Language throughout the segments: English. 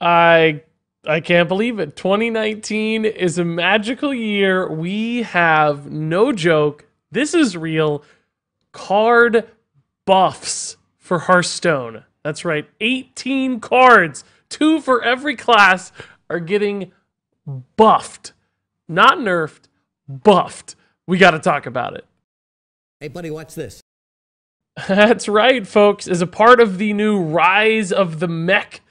I I can't believe it. 2019 is a magical year. We have no joke. This is real. Card buffs for Hearthstone. That's right. 18 cards, two for every class, are getting buffed. Not nerfed, buffed. We got to talk about it. Hey, buddy, watch this. That's right, folks. As a part of the new Rise of the Mech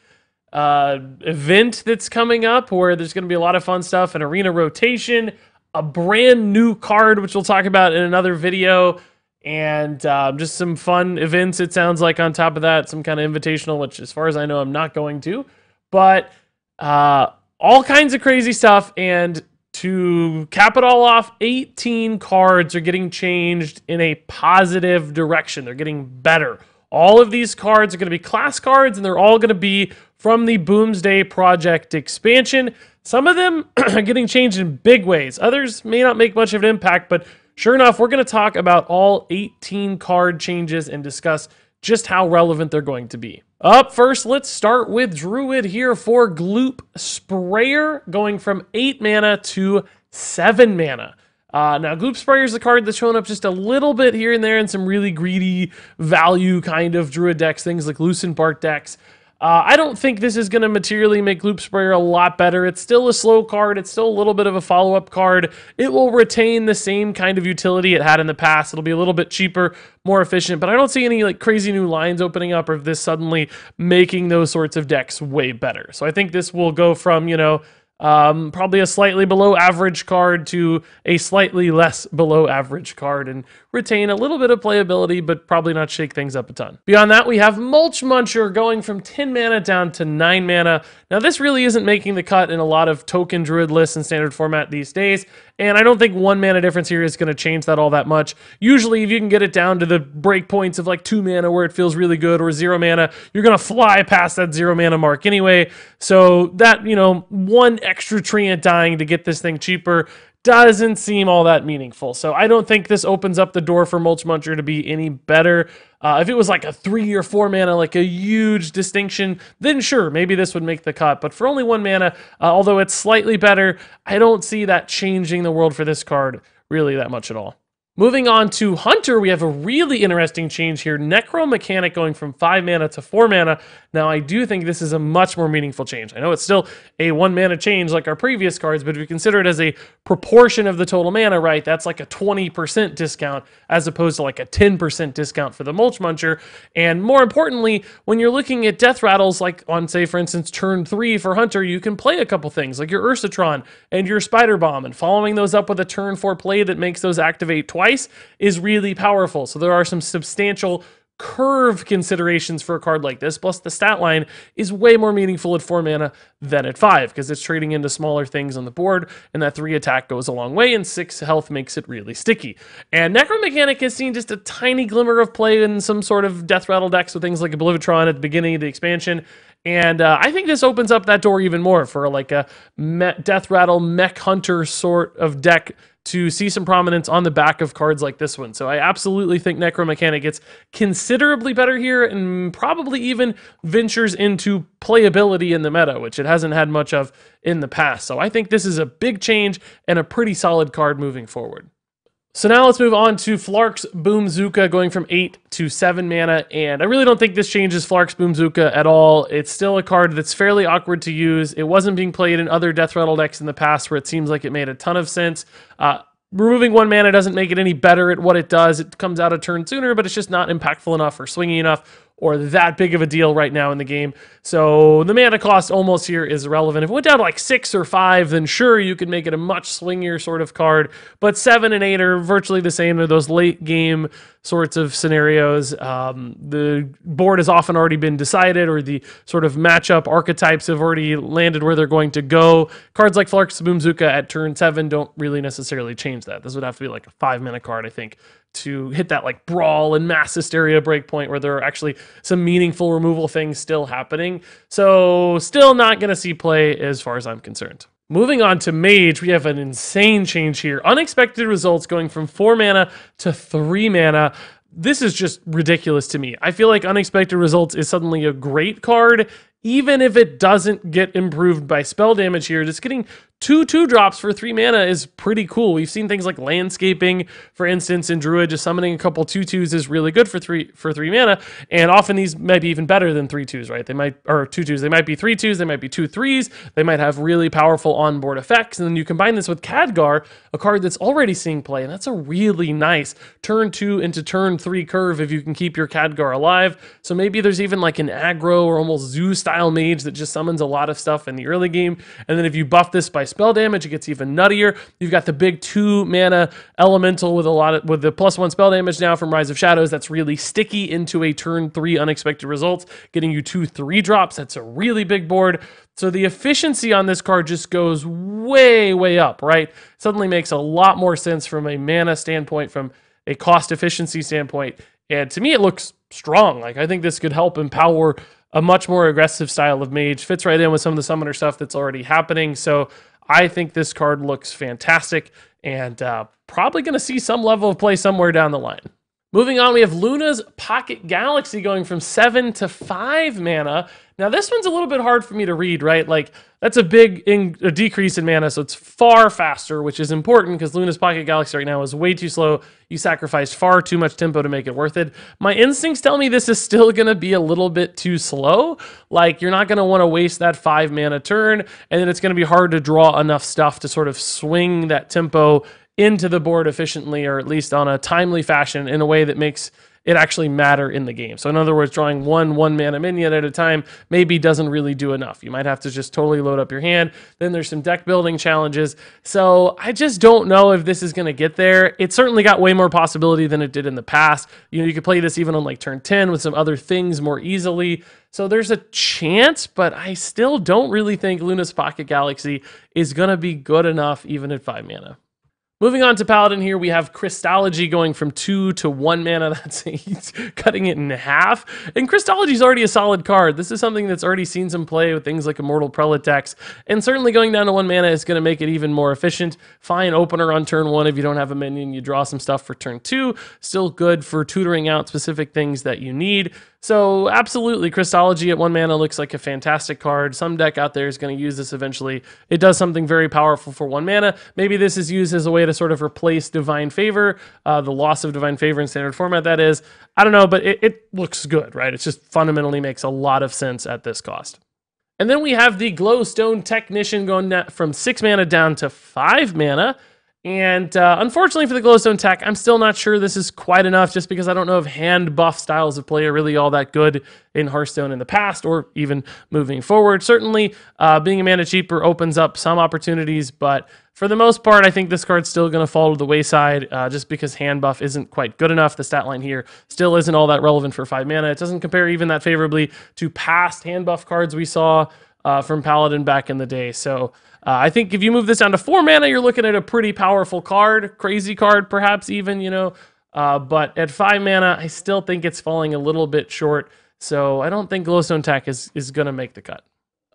uh, event that's coming up where there's going to be a lot of fun stuff, an arena rotation, a brand new card, which we'll talk about in another video, and uh, just some fun events, it sounds like, on top of that, some kind of invitational, which, as far as I know, I'm not going to. But uh, all kinds of crazy stuff. And to cap it all off, 18 cards are getting changed in a positive direction. They're getting better. All of these cards are going to be class cards, and they're all going to be from the Boomsday Project expansion. Some of them are getting changed in big ways. Others may not make much of an impact, but sure enough, we're going to talk about all 18 card changes and discuss just how relevant they're going to be. Up first, let's start with Druid here for Gloop Sprayer, going from 8 mana to 7 mana. Uh, now, Gloop Sprayer is a card that's shown up just a little bit here and there in some really greedy value kind of Druid decks, things like Lucent Bark decks. Uh, I don't think this is going to materially make Loop Sprayer a lot better. It's still a slow card. It's still a little bit of a follow-up card. It will retain the same kind of utility it had in the past. It'll be a little bit cheaper, more efficient, but I don't see any like crazy new lines opening up or this suddenly making those sorts of decks way better. So I think this will go from, you know, um, probably a slightly below average card to a slightly less below average card and retain a little bit of playability, but probably not shake things up a ton. Beyond that, we have Mulch Muncher going from 10 mana down to 9 mana. Now, this really isn't making the cut in a lot of token druid lists in standard format these days, and I don't think one mana difference here is going to change that all that much. Usually, if you can get it down to the breakpoints of like 2 mana where it feels really good or 0 mana, you're going to fly past that 0 mana mark anyway. So that, you know, one extra treant dying to get this thing cheaper doesn't seem all that meaningful. So I don't think this opens up the door for Mulch Muncher to be any better. Uh, if it was like a three or four mana, like a huge distinction, then sure, maybe this would make the cut. But for only one mana, uh, although it's slightly better, I don't see that changing the world for this card really that much at all. Moving on to Hunter, we have a really interesting change here. Necro Mechanic going from 5 mana to 4 mana. Now, I do think this is a much more meaningful change. I know it's still a 1 mana change like our previous cards, but if you consider it as a proportion of the total mana, right, that's like a 20% discount as opposed to like a 10% discount for the Mulch Muncher. And more importantly, when you're looking at Death Rattles, like on, say, for instance, turn 3 for Hunter, you can play a couple things like your Ursatron and your Spider Bomb, and following those up with a turn 4 play that makes those activate twice is really powerful. So there are some substantial curve considerations for a card like this. Plus, the stat line is way more meaningful at four mana than at five because it's trading into smaller things on the board, and that three attack goes a long way, and six health makes it really sticky. And Necromechanic has seen just a tiny glimmer of play in some sort of death rattle decks with things like Oblivion at the beginning of the expansion. And uh, I think this opens up that door even more for like a me- Death Rattle Mech Hunter sort of deck to see some prominence on the back of cards like this one. So I absolutely think Necromechanic gets considerably better here and probably even ventures into playability in the meta, which it hasn't had much of in the past. So I think this is a big change and a pretty solid card moving forward. So now let's move on to Flark's Boomzuka going from 8 to 7 mana, and I really don't think this changes Flark's Boomzuka at all. It's still a card that's fairly awkward to use. It wasn't being played in other Death Rattle decks in the past where it seems like it made a ton of sense. Uh, removing one mana doesn't make it any better at what it does. It comes out a turn sooner, but it's just not impactful enough or swingy enough or that big of a deal right now in the game. So the mana cost almost here is irrelevant. If it went down to like six or five, then sure, you could make it a much swingier sort of card. But seven and eight are virtually the same. They're those late game sorts of scenarios. Um, the board has often already been decided, or the sort of matchup archetypes have already landed where they're going to go. Cards like Flark's Boomzuka at turn seven don't really necessarily change that. This would have to be like a five minute card, I think, to hit that like brawl and mass hysteria breakpoint where there are actually some meaningful removal things still happening. So still not going to see play as far as I'm concerned. Moving on to Mage, we have an insane change here. Unexpected results going from 4 mana to 3 mana this is just ridiculous to me. I feel like Unexpected Results is suddenly a great card, even if it doesn't get improved by spell damage here. Just getting two two drops for three mana is pretty cool. We've seen things like landscaping, for instance, in Druid, just summoning a couple two twos is really good for three for three mana. And often these might be even better than three twos, right? They might or two twos. They might be three twos. They might be two threes. They might have really powerful onboard effects. And then you combine this with Cadgar, a card that's already seeing play, and that's a really nice turn two into turn three curve if you can keep your Cadgar alive. So maybe there's even like an aggro or almost zoo style mage that just summons a lot of stuff in the early game. And then if you buff this by spell damage. It gets even nuttier. You've got the big two mana elemental with a lot of with the plus one spell damage now from Rise of Shadows. That's really sticky into a turn three unexpected results, getting you two three drops. That's a really big board. So the efficiency on this card just goes way, way up, right? Suddenly makes a lot more sense from a mana standpoint, from a cost efficiency standpoint. And to me, it looks strong. Like I think this could help empower a much more aggressive style of mage. Fits right in with some of the summoner stuff that's already happening. So I think this card looks fantastic and uh, probably going to see some level of play somewhere down the line. Moving on, we have Luna's Pocket Galaxy going from seven to five mana. Now, this one's a little bit hard for me to read, right? Like, that's a big in- a decrease in mana, so it's far faster, which is important because Luna's Pocket Galaxy right now is way too slow. You sacrificed far too much tempo to make it worth it. My instincts tell me this is still going to be a little bit too slow. Like, you're not going to want to waste that five mana turn, and then it's going to be hard to draw enough stuff to sort of swing that tempo into the board efficiently or at least on a timely fashion in a way that makes it actually matter in the game. So in other words, drawing one one mana minion at a time maybe doesn't really do enough. You might have to just totally load up your hand. Then there's some deck building challenges. So I just don't know if this is going to get there. It certainly got way more possibility than it did in the past. You know, you could play this even on like turn 10 with some other things more easily. So there's a chance, but I still don't really think Luna's Pocket Galaxy is going to be good enough even at 5 mana. Moving on to Paladin here, we have Christology going from two to one mana. That's cutting it in half. And Christology is already a solid card. This is something that's already seen some play with things like Immortal Prelate decks. And certainly going down to one mana is going to make it even more efficient. Fine opener on turn one. If you don't have a minion, you draw some stuff for turn two. Still good for tutoring out specific things that you need. So absolutely, Christology at one mana looks like a fantastic card. Some deck out there is going to use this eventually. It does something very powerful for one mana. Maybe this is used as a way to sort of replace Divine Favor, uh, the loss of Divine Favor in standard format, that is. I don't know, but it, it looks good, right? It just fundamentally makes a lot of sense at this cost. And then we have the Glowstone Technician going from 6 mana down to 5 mana. And uh, unfortunately for the glowstone tech, I'm still not sure this is quite enough just because I don't know if hand buff styles of play are really all that good in Hearthstone in the past or even moving forward. Certainly, uh, being a mana cheaper opens up some opportunities, but for the most part, I think this card's still going to fall to the wayside uh, just because hand buff isn't quite good enough. The stat line here still isn't all that relevant for five mana. It doesn't compare even that favorably to past hand buff cards we saw. Uh, from Paladin back in the day. So uh, I think if you move this down to four mana, you're looking at a pretty powerful card, crazy card, perhaps even, you know. Uh, but at five mana, I still think it's falling a little bit short. So I don't think Glowstone Tech is, is going to make the cut.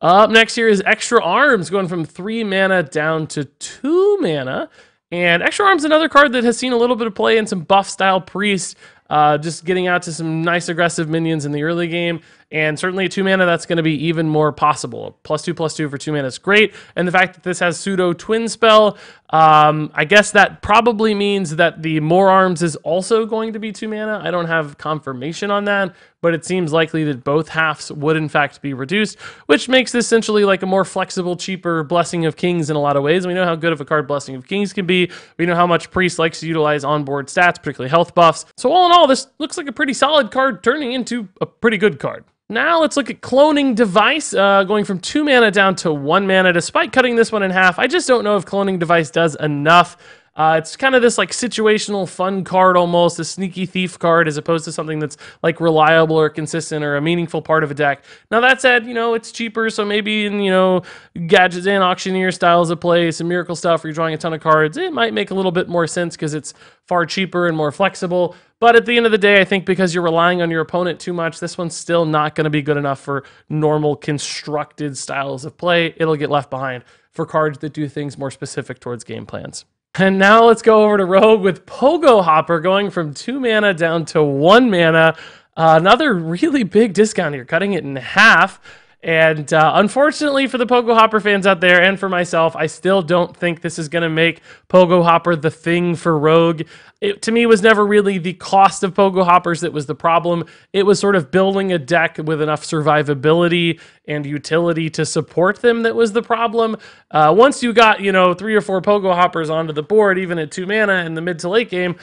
Up next here is Extra Arms, going from three mana down to two mana. And Extra Arms, another card that has seen a little bit of play in some buff style priest, uh, just getting out to some nice aggressive minions in the early game. And certainly two mana, that's going to be even more possible. Plus two, plus two for two mana is great. And the fact that this has pseudo twin spell, um, I guess that probably means that the more arms is also going to be two mana. I don't have confirmation on that, but it seems likely that both halves would in fact be reduced, which makes this essentially like a more flexible, cheaper Blessing of Kings in a lot of ways. We know how good of a card Blessing of Kings can be. We know how much Priest likes to utilize onboard stats, particularly health buffs. So all in all, this looks like a pretty solid card turning into a pretty good card. Now let's look at Cloning Device, uh, going from 2 mana down to 1 mana, despite cutting this one in half. I just don't know if Cloning Device does enough uh, it's kind of this like situational fun card almost, a sneaky thief card, as opposed to something that's like reliable or consistent or a meaningful part of a deck. Now that said, you know it's cheaper, so maybe in you know gadgets and auctioneer styles of play, some miracle stuff, where you're drawing a ton of cards, it might make a little bit more sense because it's far cheaper and more flexible. But at the end of the day, I think because you're relying on your opponent too much, this one's still not going to be good enough for normal constructed styles of play. It'll get left behind for cards that do things more specific towards game plans. And now let's go over to Rogue with Pogo Hopper going from two mana down to one mana. Uh, another really big discount here, cutting it in half. And uh, unfortunately for the Pogo Hopper fans out there and for myself, I still don't think this is going to make Pogo Hopper the thing for Rogue. It, to me, was never really the cost of Pogo Hoppers that was the problem. It was sort of building a deck with enough survivability and utility to support them that was the problem. Uh, once you got, you know, three or four Pogo Hoppers onto the board, even at two mana in the mid to late game,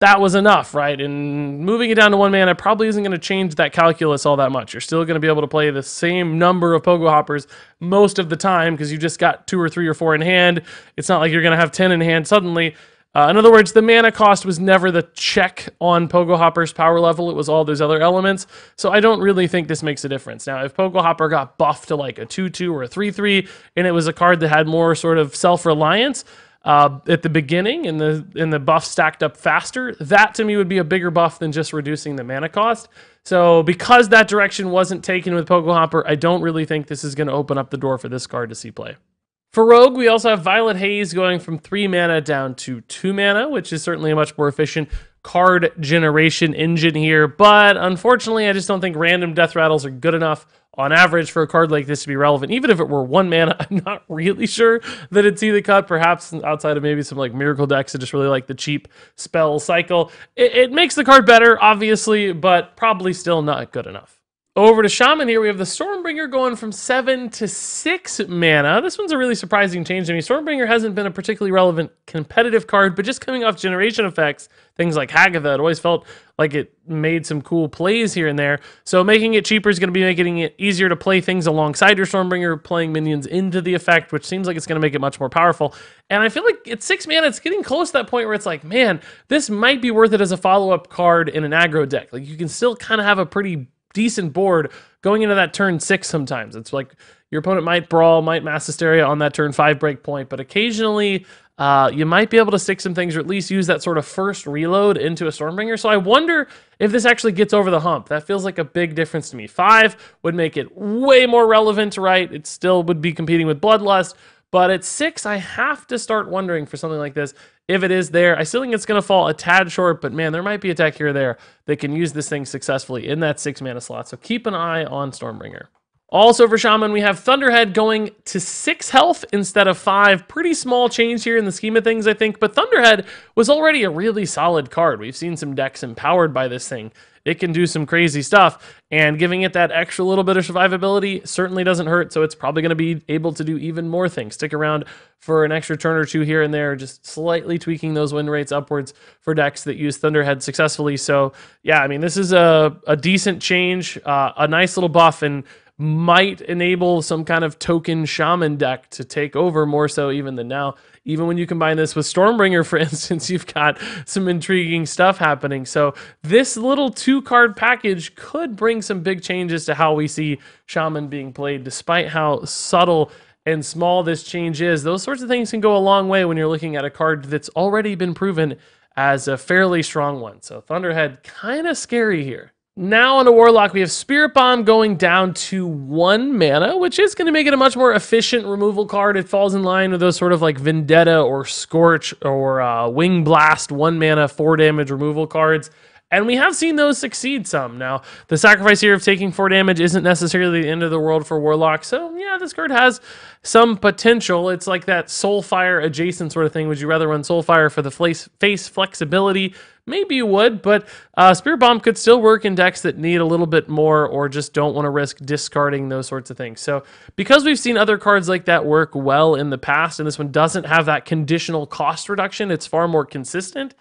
that was enough, right? And moving it down to one man, it probably isn't going to change that calculus all that much. You're still going to be able to play the same number of pogo hoppers most of the time because you just got two or three or four in hand. It's not like you're going to have 10 in hand suddenly. Uh, in other words, the mana cost was never the check on Pogo Hopper's power level. It was all those other elements. So I don't really think this makes a difference. Now, if Pogo Hopper got buffed to like a 2 2 or a 3 3, and it was a card that had more sort of self reliance, uh, at the beginning and the and the buff stacked up faster, that to me would be a bigger buff than just reducing the mana cost. So because that direction wasn't taken with Pogo Hopper, I don't really think this is going to open up the door for this card to see play. For Rogue, we also have Violet Haze going from 3 mana down to 2 mana, which is certainly a much more efficient card generation engine here. But unfortunately, I just don't think random death rattles are good enough on average for a card like this to be relevant. Even if it were one mana, I'm not really sure that it'd see the cut, perhaps outside of maybe some like miracle decks that just really like the cheap spell cycle. It, it makes the card better, obviously, but probably still not good enough. Over to Shaman here, we have the Stormbringer going from 7 to 6 mana. This one's a really surprising change to me. Stormbringer hasn't been a particularly relevant competitive card, but just coming off generation effects, things like Hagatha, it always felt like it made some cool plays here and there. So making it cheaper is going to be making it easier to play things alongside your Stormbringer, playing minions into the effect, which seems like it's going to make it much more powerful. And I feel like it's six mana, it's getting close to that point where it's like, man, this might be worth it as a follow-up card in an aggro deck. Like you can still kind of have a pretty decent board going into that turn six sometimes. It's like your opponent might brawl, might mass hysteria on that turn five break point, but occasionally uh, you might be able to stick some things or at least use that sort of first reload into a Stormbringer. So I wonder if this actually gets over the hump. That feels like a big difference to me. Five would make it way more relevant, right? It still would be competing with Bloodlust. But at six, I have to start wondering for something like this if it is there, I still think it's going to fall a tad short, but man, there might be a tech here or there that can use this thing successfully in that six mana slot. So keep an eye on Stormbringer. Also for Shaman, we have Thunderhead going to 6 health instead of 5. Pretty small change here in the scheme of things, I think, but Thunderhead was already a really solid card. We've seen some decks empowered by this thing. It can do some crazy stuff, and giving it that extra little bit of survivability certainly doesn't hurt, so it's probably going to be able to do even more things. Stick around for an extra turn or two here and there, just slightly tweaking those win rates upwards for decks that use Thunderhead successfully. So, yeah, I mean, this is a, a decent change, uh, a nice little buff, and might enable some kind of token shaman deck to take over more so even than now. Even when you combine this with Stormbringer, for instance, you've got some intriguing stuff happening. So this little two card package could bring some big changes to how we see shaman being played, despite how subtle and small this change is. Those sorts of things can go a long way when you're looking at a card that's already been proven as a fairly strong one. So Thunderhead, kind of scary here. Now on the Warlock, we have Spirit Bomb going down to one mana, which is going to make it a much more efficient removal card. It falls in line with those sort of like Vendetta or Scorch or uh, Wing Blast one mana, four damage removal cards. And we have seen those succeed some. Now, the sacrifice here of taking four damage isn't necessarily the end of the world for Warlock. So, yeah, this card has some potential. It's like that Soulfire adjacent sort of thing. Would you rather run Soulfire for the face flexibility? Maybe you would, but uh, Spear Bomb could still work in decks that need a little bit more or just don't want to risk discarding those sorts of things. So, because we've seen other cards like that work well in the past, and this one doesn't have that conditional cost reduction, it's far more consistent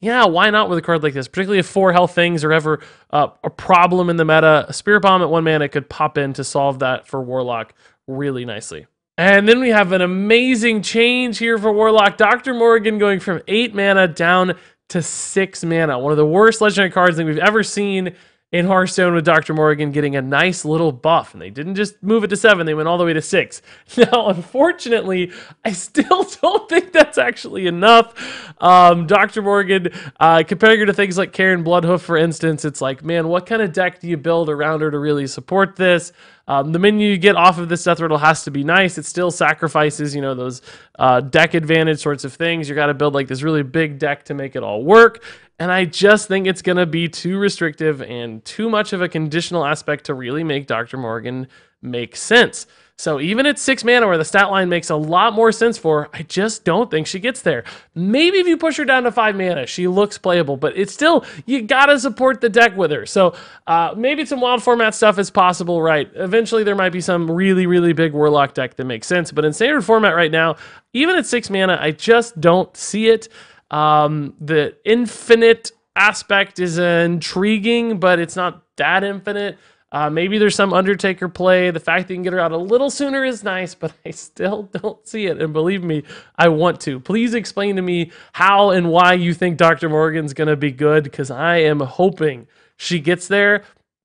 yeah, why not with a card like this? Particularly if four health things are ever uh, a problem in the meta, a Spirit Bomb at one mana could pop in to solve that for Warlock really nicely. And then we have an amazing change here for Warlock. Dr. Morgan going from 8 mana down to 6 mana. One of the worst legendary cards that we've ever seen in Hearthstone with Dr. Morgan getting a nice little buff. And they didn't just move it to seven, they went all the way to six. Now, unfortunately, I still don't think that's actually enough. Um, Dr. Morgan, uh, comparing her to things like Karen Bloodhoof, for instance, it's like, man, what kind of deck do you build around her to really support this? Um, the menu you get off of this death riddle has to be nice. It still sacrifices, you know, those uh, deck advantage sorts of things. You got to build like this really big deck to make it all work. And I just think it's going to be too restrictive and too much of a conditional aspect to really make Dr. Morgan make sense. So even at six mana, where the stat line makes a lot more sense for, her, I just don't think she gets there. Maybe if you push her down to five mana, she looks playable, but it's still, you gotta support the deck with her. So uh, maybe some wild format stuff is possible, right? Eventually, there might be some really, really big Warlock deck that makes sense, but in standard format right now, even at six mana, I just don't see it. Um, the infinite aspect is intriguing, but it's not that infinite. Uh, maybe there's some Undertaker play. The fact that you can get her out a little sooner is nice, but I still don't see it. And believe me, I want to. Please explain to me how and why you think Dr. Morgan's going to be good because I am hoping she gets there.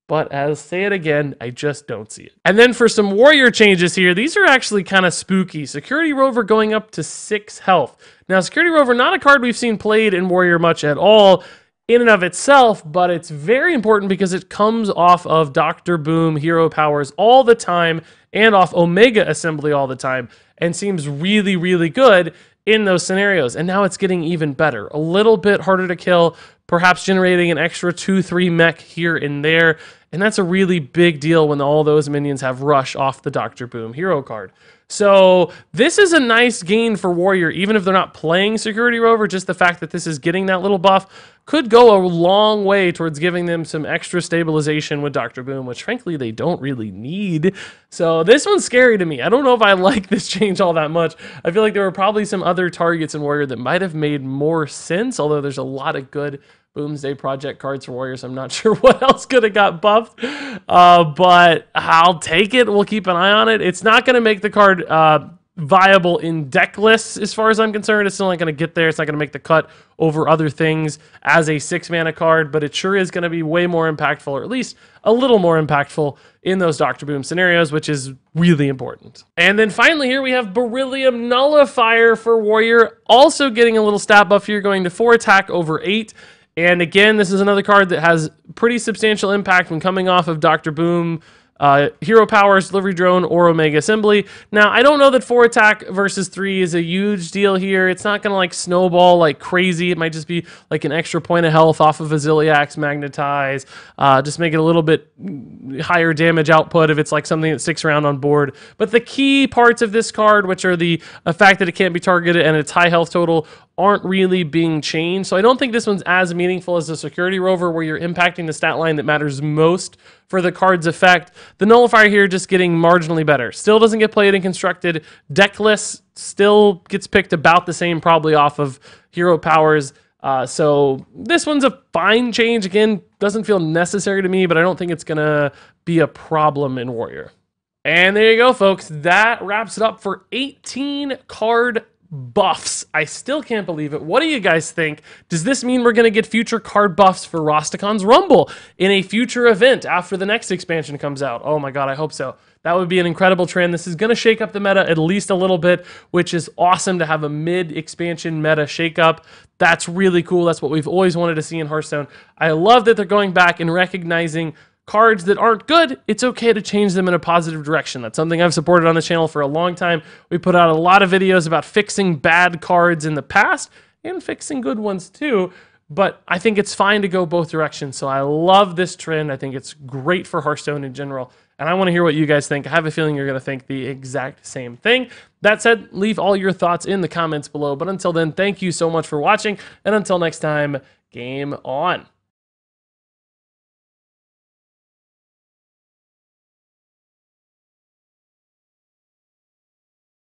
But as say it again, I just don't see it. And then for some warrior changes here, these are actually kind of spooky. Security Rover going up to six health. Now, Security Rover, not a card we've seen played in Warrior much at all in and of itself, but it's very important because it comes off of Dr. Boom Hero Powers all the time and off Omega Assembly all the time and seems really, really good in those scenarios. And now it's getting even better. A little bit harder to kill, perhaps generating an extra 2 3 mech here and there. And that's a really big deal when all those minions have rush off the Doctor Boom hero card. So this is a nice gain for Warrior, even if they're not playing Security Rover, just the fact that this is getting that little buff could go a long way towards giving them some extra stabilization with Dr. Boom, which frankly they don't really need. So this one's scary to me. I don't know if I like this change all that much. I feel like there were probably some other targets in Warrior that might have made more sense, although there's a lot of good Boomsday Project cards for Warriors. I'm not sure what else could have got buffed, uh, but I'll take it. We'll keep an eye on it. It's not going to make the card uh, viable in deck lists, as far as I'm concerned. It's still not going to get there. It's not going to make the cut over other things as a six mana card, but it sure is going to be way more impactful, or at least a little more impactful in those Doctor Boom scenarios, which is really important. And then finally, here we have Beryllium Nullifier for Warrior, also getting a little stat buff here, going to four attack over eight. And again, this is another card that has pretty substantial impact when coming off of Dr. Boom, uh, Hero Powers, Delivery Drone, or Omega Assembly. Now, I don't know that 4 attack versus 3 is a huge deal here. It's not going to like snowball like crazy. It might just be like an extra point of health off of Axe Magnetize. Uh, just make it a little bit higher damage output if it's like something that sticks around on board. But the key parts of this card, which are the uh, fact that it can't be targeted and its high health total, aren't really being changed. So I don't think this one's as meaningful as the Security Rover, where you're impacting the stat line that matters most for the card's effect. The Nullifier here just getting marginally better. Still doesn't get played and constructed. deck list still gets picked about the same, probably off of Hero Powers. Uh, so this one's a fine change. Again, doesn't feel necessary to me, but I don't think it's going to be a problem in Warrior. And there you go, folks. That wraps it up for 18 card buffs. I still can't believe it. What do you guys think? Does this mean we're going to get future card buffs for Rosticon's Rumble in a future event after the next expansion comes out? Oh my god, I hope so. That would be an incredible trend. This is going to shake up the meta at least a little bit, which is awesome to have a mid expansion meta shake up. That's really cool. That's what we've always wanted to see in Hearthstone. I love that they're going back and recognizing cards that aren't good, it's okay to change them in a positive direction. That's something I've supported on the channel for a long time. We put out a lot of videos about fixing bad cards in the past and fixing good ones too. But I think it's fine to go both directions. So I love this trend. I think it's great for Hearthstone in general. And I want to hear what you guys think. I have a feeling you're going to think the exact same thing. That said, leave all your thoughts in the comments below. But until then, thank you so much for watching. And until next time, game on.